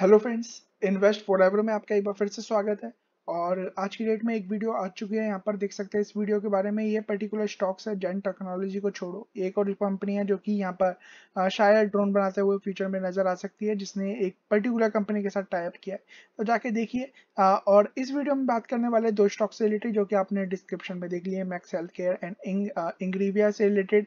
hello friends invest forever में आपका एक बार फिर से स्वागत है और आज की डेट में एक वीडियो आ चुकी है यहाँ पर देख सकते हैं इस वीडियो के बारे में ये पर्टिकुलर स्टॉक्स है जैन टेक्नोलॉजी को छोड़ो एक और कंपनी है जो कि यहाँ पर शायद ड्रोन बनाते हुए फ्यूचर में नजर आ सकती है जिसने एक पर्टिकुलर कंपनी के साथ टाइप किया है तो जाके देखिए और इस वीडियो में बात करने वाले दो स्टॉक से रिलेटेड जो कि आपने डिस्क्रिप्शन में देख लिए Max health care and Ingrevia से रिलेटेड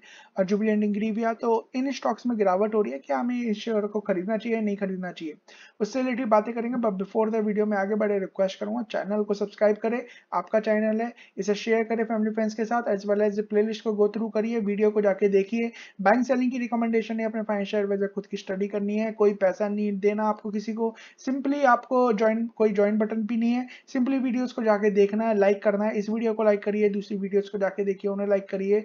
जुबिलेंट इंग्रीविया तो इन स्टॉक्स में गिरावट हो रही है क्या हमें इस शेयर को खरीदना चाहिए नहीं खरीदना चाहिए उससे रिलेटेड बातें करेंगे बट बिफोर द वीडियो में आगे बढ़े रिक्वेस्ट करूंगा चैनल को सब्सक्राइब करें आपका चैनल है इसे शेयर करें फैमिली फ्रेंड्स के साथ एज वेल एज प्ले को गो थ्रू करिए वीडियो को जाके देखिए बैंक सेलिंग की रिकमेंडेशन है अपने फाइनेंशियल एडवाइजर खुद की स्टडी करनी है कोई पैसा नहीं देना आपको किसी को सिंपली आपको ज्वाइन कोई ज्वाइन बटन बटन भी नहीं है सिंपली वीडियोस को जाके देखना है लाइक करना है इस वीडियो को लाइक करिए दूसरी वीडियोस को जाके देखिए उन्हें लाइक करिए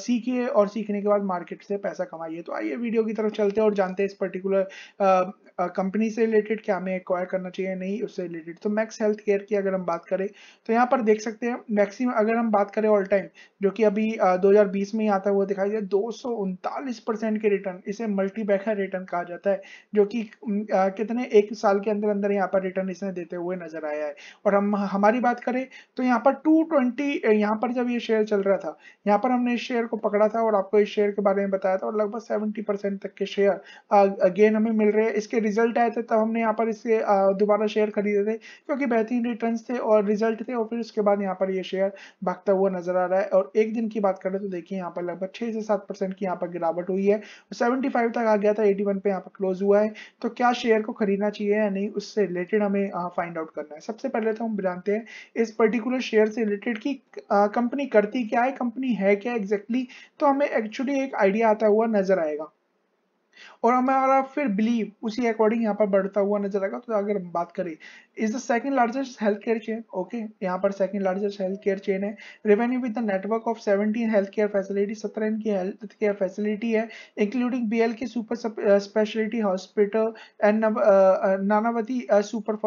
सीखिए और सीखने के बाद मार्केट से पैसा कमाइए तो आइए वीडियो की तरफ चलते हैं और जानते हैं इस पर्टिकुलर कंपनी से रिलेटेड क्या हमें एक्वायर करना चाहिए नहीं उससे रिलेटेड तो मैक्स हेल्थ केयर की अगर हम बात करें तो यहाँ पर देख सकते हैं मैक्सिमम अगर हम बात करें ऑल टाइम जो कि अभी दो में ही आता हुआ दिखाई दे दो के रिटर्न इसे मल्टीबैकर रिटर्न कहा जाता है जो कि कितने एक साल के अंदर अंदर यहाँ पर रिटर्न इसने देते हुए नजर आया है और हम हमारी बात करें तो यहाँ पर टू ट्वेंटी यहाँ पर जब ये शेयर चल रहा था यहाँ पर हमने इस शेयर को पकड़ा था और आपको इस शेयर के बारे में बताया था और लगभग सेवेंटी परसेंट तक के शेयर अगेन हमें मिल रहे हैं इसके रिजल्ट आए थे तब हमने यहाँ पर इसे दोबारा शेयर खरीदे थे क्योंकि बेहतरीन रिटर्न थे और रिजल्ट थे और फिर उसके बाद यहाँ पर ये शेयर भागता हुआ नजर आ रहा है और एक दिन की बात करें तो देखिए यहाँ पर लगभग छह से सात परसेंट की यहाँ पर गिरावट हुई है सेवेंटी फाइव तक आ गया था एटी वन पे यहाँ पर क्लोज हुआ है तो क्या शेयर को खरीदना चाहिए या नहीं उससे रिलेटेड हमें फाइंड आउट करना है सबसे पहले तो हम जानते हैं इस पर्टिकुलर शेयर से रिलेटेड की कंपनी करती क्या है कंपनी है क्या एग्जैक्टली exactly, तो हमें एक्चुअली एक आइडिया आता हुआ नजर आएगा और हमारा फिर बिलीव उसी अकॉर्डिंग यहाँ पर बढ़ता हुआ नजर आएगा तो अगर हम बात करें is the second largest health care chain okay यहाँ पर second largest health care chain है revenue with the network of 17 health care facility सत्रह इनकी हेल्थ केयर फैसिलिटी है including B L K super speciality hospital and Nanavati super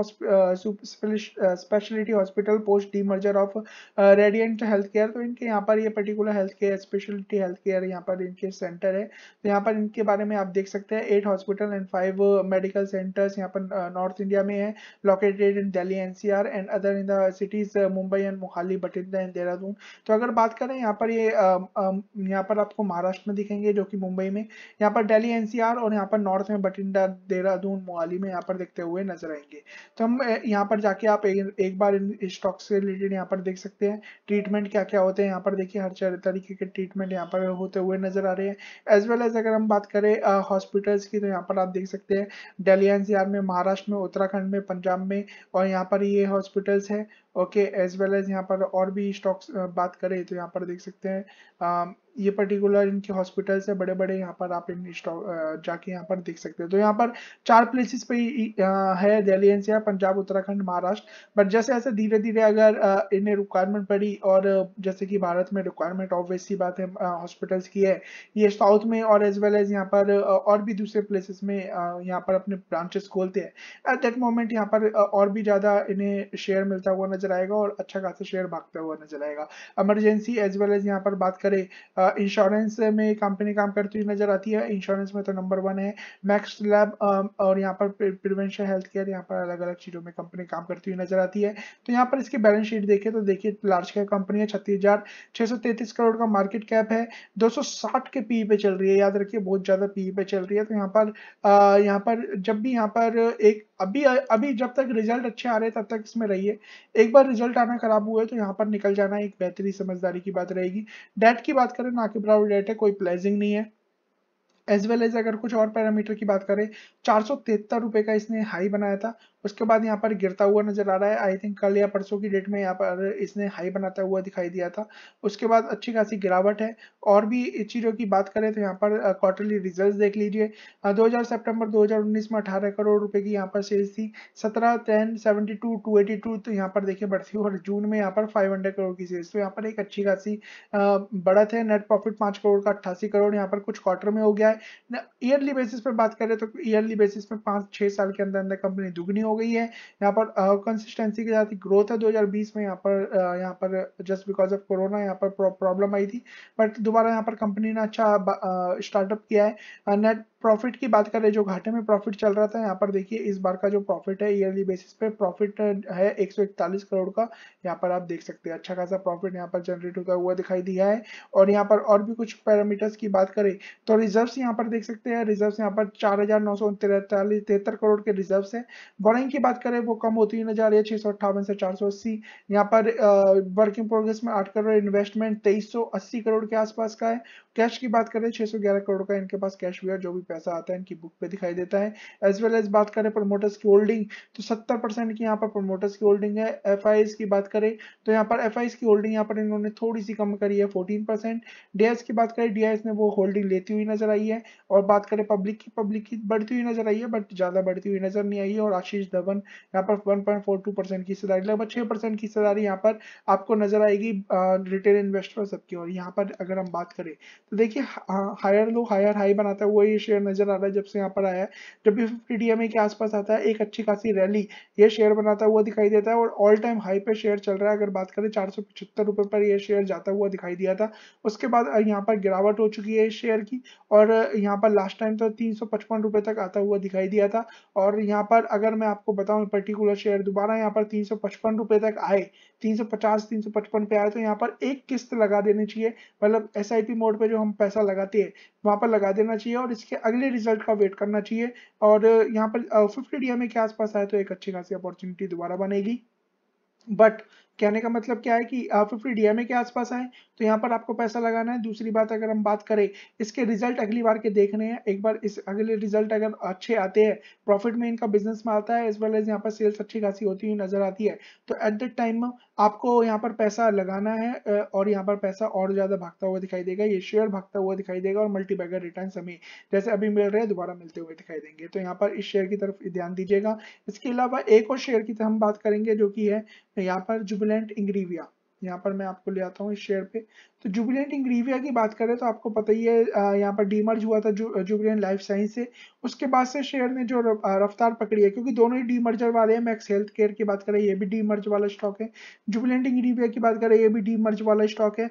speciality hospital post the merger of radiant health care तो इनके यहाँ पर ये particular health care speciality health care यहाँ पर इनके सेंटर है तो यहाँ पर इनके बारे में आप देख देख सकते हैं eight hospital and five medical centres यहाँ पर नॉर्थ uh, इंडिया में है located in Delhi NCR and other in the cities Mumbai and Mohali Bathinda and Dehradun तो अगर बात करें यहाँ पर ये यह, uh, um, यहाँ पर आपको महाराष्ट्र में दिखेंगे जो कि मुंबई में यहाँ पर डेली एनसीआर और यहाँ पर नॉर्थ में बठिंडा देहरादून मोहाली में यहाँ पर देखते हुए नजर आएंगे तो हम uh, यहाँ पर जाके आप एक, बार इन स्टॉक से रिलेटेड यहाँ पर देख सकते हैं ट्रीटमेंट क्या क्या होते हैं यहाँ पर देखिए हर तरीके के ट्रीटमेंट यहाँ पर होते हुए नजर आ रहे हैं एज वेल एज अगर हम बात करें हॉस्पिटल्स की तो यहाँ पर आप देख सकते हैं डेली एनसीआर में महाराष्ट्र में उत्तराखंड में पंजाब में और यहाँ पर ये हॉस्पिटल्स है ओके एज वेल एज यहाँ पर और भी स्टॉक्स बात करें तो यहाँ पर देख सकते हैं ये पर्टिकुलर इनके हॉस्पिटल्स है बड़े बड़े यहाँ पर आप इन जाके यहाँ पर देख सकते हो तो यहाँ पर चार प्लेसेस पे है दिल्ली एनसीआर पंजाब उत्तराखंड महाराष्ट्र बट जैसे ऐसे धीरे धीरे अगर इन्हें रिक्वायरमेंट पड़ी और जैसे कि भारत में रिक्वायरमेंट ऑब्वियस सी बात है हॉस्पिटल्स की है ये साउथ में और एज वेल एज यहाँ पर और भी दूसरे प्लेसेस में यहाँ पर अपने ब्रांचेस खोलते हैं एट दैट मोमेंट यहाँ पर और भी ज़्यादा इन्हें शेयर मिलता हुआ नजर आएगा और अच्छा खासा शेयर भागता हुआ नजर आएगा एमरजेंसी एज वेल एज यहाँ पर बात करें इंश्योरेंस uh, में कंपनी काम करती हुई नजर आती है इंश्योरेंस में तो नंबर वन है मैक्स लैब um, और यहाँ पर प्रिवेंशन हेल्थ केयर यहाँ पर अलग अलग चीज़ों में कंपनी काम करती हुई नजर आती है तो यहाँ पर इसकी बैलेंस शीट देखिए तो देखिए लार्ज कैप कंपनी है छत्तीस करोड़ का मार्केट कैप है दो के पीई e पे चल रही है याद रखिए बहुत ज़्यादा पीई e पे चल रही है तो यहाँ पर uh, यहाँ पर जब भी यहाँ पर एक अभी अभी जब तक रिजल्ट अच्छे आ रहे हैं तब तक इसमें रहिए एक बार रिजल्ट आना खराब हुआ है तो यहाँ पर निकल जाना एक बेहतरीन समझदारी की बात रहेगी डेट की बात करें ना कि ब्राउड डेट है कोई प्लेजिंग नहीं है एज वेल एज अगर कुछ और पैरामीटर की बात करें चार सौ का इसने हाई बनाया था उसके बाद यहाँ पर गिरता हुआ नजर आ रहा है आई थिंक कल या परसों की डेट में यहाँ पर इसने हाई बनाता हुआ दिखाई दिया था उसके बाद अच्छी खासी गिरावट है और भी चीज़ों की बात करें तो यहाँ पर क्वार्टरली रिजल्ट देख लीजिए दो हज़ार सितंबर 2019 में अठारह करोड़ रुपए की यहाँ पर सेल्स थी सत्रह ten seventy two two eighty two तो यहाँ पर देखिए बढ़ती और जून में यहाँ पर फाइव हंड्रेड करोड़ की सेल्स तो यहाँ पर एक अच्छी खासी बढ़त है नेट प्रॉफिट पांच करोड़ का अट्ठासी करोड़ यहाँ पर कुछ क्वार्टर में हो गया है ईयरली बेसिस पर बात करें तो ईयरली बेसिस पर पांच छह साल के अंदर अंदर कंपनी दुगनी हो हो गई है यहाँ पर कंसिस्टेंसी के साथ ग्रोथ है 2020 में यहाँ पर uh, यहाँ पर जस्ट बिकॉज ऑफ कोरोना यहाँ पर प्रॉब्लम आई थी बट दोबारा यहाँ पर कंपनी ने अच्छा स्टार्टअप किया है नेट प्रॉफिट की बात करें जो घाटे में प्रॉफिट चल रहा था यहाँ पर देखिए इस बार का जो प्रॉफिट है ईयरली बेसिस पे प्रॉफिट है 141 करोड़ का यहाँ पर आप देख सकते हैं अच्छा खासा प्रॉफिट यहाँ पर जनरेट होता हुआ दिखाई दिया है और यहाँ पर और भी कुछ पैरामीटर्स की बात करें तो रिजर्व यहाँ पर देख सकते हैं रिजर्व यहाँ पर चार करोड़ के रिजर्व है बॉरिंग की बात करें वो कम होती हुई नजर आ रही है छह से चार यहाँ पर वर्किंग प्रोग्रेस में आठ करोड़ इन्वेस्टमेंट तेईस करोड़ के आसपास का है कैश की बात करें ग्यारह करोड़ का इनके पास कैश भी है जो भी पैसा आता है इनकी बुक पे दिखाई देता है एज वेल एज बात करें प्रमोटर्स की होल्डिंग तो सत्तर परसेंट की यहाँ पर प्रमोटर्स की होल्डिंग है एफ की बात करें तो यहाँ पर एफ की होल्डिंग यहाँ पर इन्होंने थोड़ी सी कम करी है फोर्टीन परसेंट की बात करें डी ने वो होल्डिंग लेती हुई नजर आई है और बात करें पब्लिक की पब्लिक की बढ़ती हुई नजर आई है बट ज्यादा बढ़ती हुई नजर नहीं आई है और आशीष धवन यहाँ पर 1.42 की हिस्सेदारी लगभग छह परसेंट की हिस्सेदारी यहाँ पर आपको नजर आएगी रिटेल इन्वेस्टर सबकी और यहाँ पर अगर हम बात करें देखिए हायर लो हायर हाई बनाता है वही शेयर नजर आ रहा है जब से यहाँ पर आया है जब भी फिफ्टी डी के आसपास आता है एक अच्छी खासी रैली ये शेयर बनाता हुआ दिखाई देता है और ऑल टाइम हाई पे शेयर चल रहा है अगर बात करें चार रुपए पर यह शेयर जाता हुआ दिखाई दिया था उसके बाद यहाँ पर गिरावट हो चुकी है इस शेयर की और यहाँ पर लास्ट टाइम तो तीन रुपए तक आता हुआ दिखाई दिया था और यहाँ पर अगर मैं आपको बताऊँ पर्टिकुलर शेयर दोबारा यहाँ पर तीन रुपए तक आए तीन सौ पे आए तो यहाँ पर एक किस्त लगा देनी चाहिए मतलब एस मोड पर जो हम पैसा लगाते हैं वहाँ पर लगा देना चाहिए और इसके अगले रिजल्ट का वेट करना चाहिए और यहाँ पर फिफ्टी डी के आसपास आए तो एक अच्छी खासी अपॉर्चुनिटी दोबारा बनेगी बट कहने का मतलब क्या है कि फिफ्टी डी के आसपास आए तो यहाँ पर आपको पैसा लगाना है दूसरी बात अगर हम बात करें इसके रिजल्ट अगली बार के देख रहे हैं एक बार इस अगले रिजल्ट अगर अच्छे आते हैं प्रॉफिट में इनका बिजनेस में आता है एज वेल एज यहाँ पर सेल्स अच्छी खासी होती हुई नजर आती है तो एट दैट टाइम आपको यहाँ पर पैसा लगाना है और यहाँ पर पैसा और ज्यादा भागता हुआ दिखाई देगा ये शेयर भागता हुआ दिखाई देगा और मल्टीबैगर रिटर्न हमें जैसे अभी मिल रहे हैं दोबारा मिलते हुए दिखाई देंगे तो यहाँ पर इस शेयर की तरफ ध्यान दीजिएगा इसके अलावा एक और शेयर की हम बात करेंगे जो कि है यहाँ पर जो जुबिलेंट इंग्रीविया यहाँ पर मैं आपको ले आता हूँ इस शेयर पे तो जुबिलेंट इंग्रीविया की बात करें तो आपको पता ही है यहाँ पर डीमर्ज हुआ था जुबिलेंट लाइफ साइंस से उसके बाद से शेयर ने जो रफ्तार पकड़ी है क्योंकि दोनों ही डीमर्जर वाले हैं मैक्स हेल्थ केयर की बात करें ये भी डीमर्ज वाला स्टॉक है जुबिलेंट इंग्रीविया की बात करें ये भी डीमर्ज वाला स्टॉक है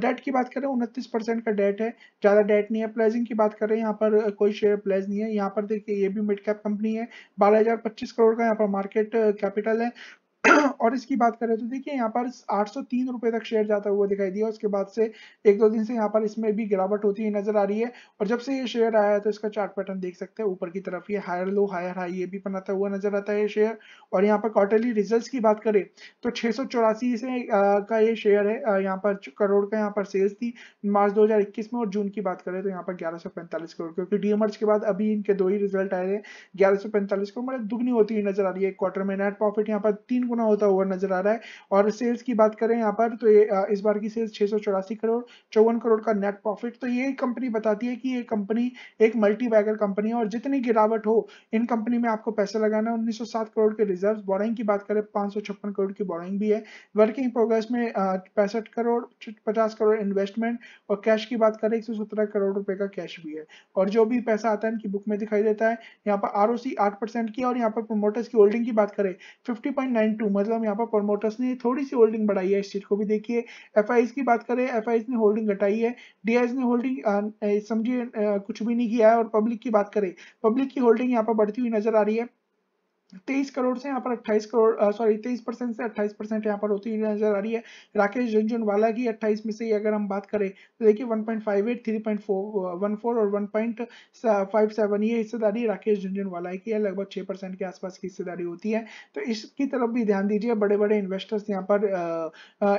डेट की बात करें उनतीस का डेट है ज़्यादा डेट नहीं है प्लेजिंग की बात करें यहाँ पर कोई शेयर प्लेज नहीं है यहाँ पर देखिए ये भी मिड कैप कंपनी है बारह करोड़ का यहाँ पर मार्केट कैपिटल है और इसकी बात करें तो देखिए यहाँ पर आठ सौ तक शेयर जाता हुआ दिखाई दिया उसके बाद से एक दो दिन से यहाँ पर इसमें भी गिरावट होती हुई नजर आ रही है और जब से ये शेयर आया है तो इसका चार्ट पैटर्न देख सकते हैं ऊपर की तरफ ये हायर लो हायर हाई ये भी बनाता हुआ नजर आता है शेयर और यहाँ पर क्वार्टरली रिजल्ट की बात करें तो छह से आ, का ये शेयर है यहाँ पर करोड़ का यहाँ पर सेल्स थी मार्च दो में और जून की बात करें तो यहाँ पर ग्यारह करोड़ क्योंकि डीएमआरच के बाद अभी इनके दो ही रिजल्ट आए हैं ग्यारह करोड़ मतलब दुगनी होती हुई नजर आ रही है क्वार्टर में नेट प्रॉफिट यहाँ पर तीन गुना होता हुआ नजर आ रहा है और सेल्स की बात करें यहाँ पर तो ये इस बार की सेल्स छह करोड़ चौवन करोड़ का नेट प्रॉफिट तो ये कंपनी बताती है कि ये कंपनी एक मल्टी बैगर कंपनी है और जितनी गिरावट हो इन कंपनी में आपको पैसा लगाना है उन्नीस करोड़ के रिजर्व बोरिंग की बात करें पांच करोड़ की बोरिंग भी है वर्किंग प्रोग्रेस में पैंसठ करोड़ पचास करोड़ इन्वेस्टमेंट और कैश की बात करें एक करोड़ रुपए का कैश भी है और जो भी पैसा आता है इनकी बुक में दिखाई देता है यहाँ पर आर ओ की और यहाँ पर प्रोमोटर्स की होल्डिंग की बात करें फिफ्टी टू मतलब यहाँ पर प्रमोटर्स ने थोड़ी सी होल्डिंग बढ़ाई है इस चीज को भी देखिए एफ की बात करें एफ ने होल्डिंग घटाई है डी ने होल्डिंग समझिए कुछ भी नहीं किया है और पब्लिक की बात करें पब्लिक की होल्डिंग यहाँ पर बढ़ती हुई नजर आ रही है तेईस करोड़ से यहाँ पर अट्ठाईस करोड़ सॉरी तेईस परसेंट से अट्ठाईस परसेंट यहाँ पर होती हुई नजर आ रही है राकेश झुंझुनवाला की अट्ठाईस में से अगर हम बात करें तो देखिए one point five eight three point four one four और वन पॉइंट फाइव सेवन ये हिस्सेदारी राकेश झुंझुनवाला की है लगभग छः परसेंट के आसपास की हिस्सेदारी होती है तो इसकी तरफ भी ध्यान दीजिए बड़े बड़े इन्वेस्टर्स यहाँ पर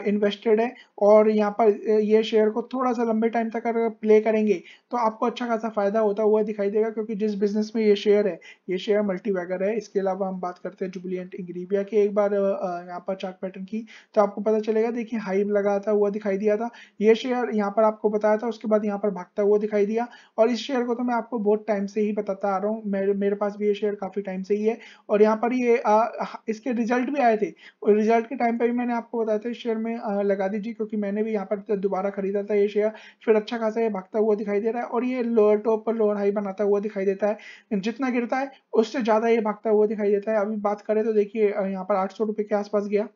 इन्वेस्टेड है और यहाँ पर ये शेयर को थोड़ा सा लंबे टाइम तक अगर प्ले करेंगे तो आपको अच्छा खासा फायदा होता हुआ दिखाई देगा क्योंकि जिस बिजनेस में ये शेयर है ये शेयर मल्टी है इसके अलावा अब हम बात करते हैं जुबिलियंट इंग्रीविया की एक बार यहाँ पर चार्ट पैटर्न की तो आपको पता चलेगा देखिए हाई लगाता हुआ दिखाई दिया था ये शेयर यहाँ पर आपको बताया था उसके बाद यहाँ पर भागता हुआ दिखाई दिया और इस शेयर को तो मैं आपको बहुत टाइम से ही बताता आ रहा हूँ मेरे मेरे पास भी ये शेयर काफ़ी टाइम से ही है और यहाँ पर ये आ, इसके रिजल्ट भी आए थे और रिजल्ट के टाइम पर भी मैंने आपको बताया था इस शेयर में लगा दीजिए क्योंकि मैंने भी यहाँ पर दोबारा खरीदा था ये शेयर फिर अच्छा खासा ये भागता हुआ दिखाई दे रहा है और ये लोअर टॉप पर लोअर हाई बनाता हुआ दिखाई देता है जितना गिरता है उससे ज़्यादा ये भागता हुआ दिखाई देता है अभी बात करें तो देखिए यहाँ पर आठ सौ रुपए के आसपास गया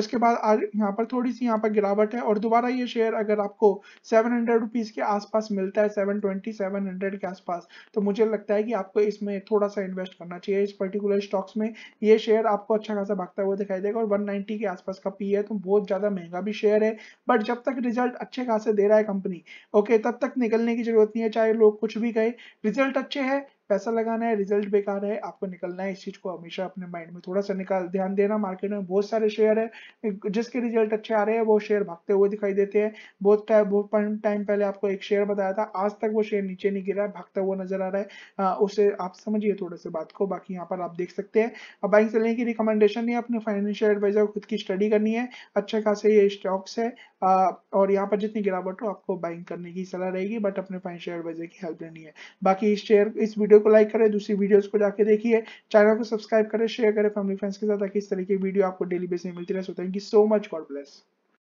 उसके बाद आज यहाँ पर थोड़ी सी यहाँ पर गिरावट है और दोबारा ये शेयर अगर आपको सेवन हंड्रेड रुपीज़ के आसपास मिलता है सेवन ट्वेंटी सेवन हंड्रेड के आसपास तो मुझे लगता है कि आपको इसमें थोड़ा सा इन्वेस्ट करना चाहिए इस पर्टिकुलर स्टॉक्स में ये शेयर आपको अच्छा खासा भागता हुआ दिखाई देगा और वन के आसपास का पी e है तो बहुत ज़्यादा महंगा भी शेयर है बट जब तक रिजल्ट अच्छे खासे दे रहा है कंपनी ओके तब तक निकलने की जरूरत नहीं है चाहे लोग कुछ भी कहे रिजल्ट अच्छे है पैसा लगाना है रिजल्ट बेकार है आपको निकलना है इस चीज को हमेशा अपने माइंड में थोड़ा सा निकाल ध्यान देना मार्केट में बहुत सारे शेयर है जिसके रिजल्ट अच्छे आ रहे हैं वो शेयर भागते हुए दिखाई देते हैं बहुत टाइम बहुत टाइम पहले आपको एक शेयर बताया था आज तक वो शेयर नीचे नहीं गिरा है भागता हुआ नजर आ रहा है आ, उसे आप समझिए थोड़ा सा बात को बाकी यहाँ पर आप देख सकते हैं अब बाइंग सेलिंग की रिकमेंडेशन है अपने फाइनेंशियल एडवाइजर खुद की स्टडी करनी है अच्छे खासे ये स्टॉक्स है और यहाँ पर जितनी गिरावट हो आपको बाइंग करने की सलाह रहेगी बट अपने फाइनेंशियल एडवाइजर की हेल्प लेनी है बाकी इस शेयर इस वीडियो को लाइक करें दूसरी वीडियोस को जाके देखिए चैनल को सब्सक्राइब करें शेयर करें फैमिली फ्रेंड्स के साथ ताकि इस तरह की वीडियो आपको डेली बेस में मिलती रहे so thank you so much God bless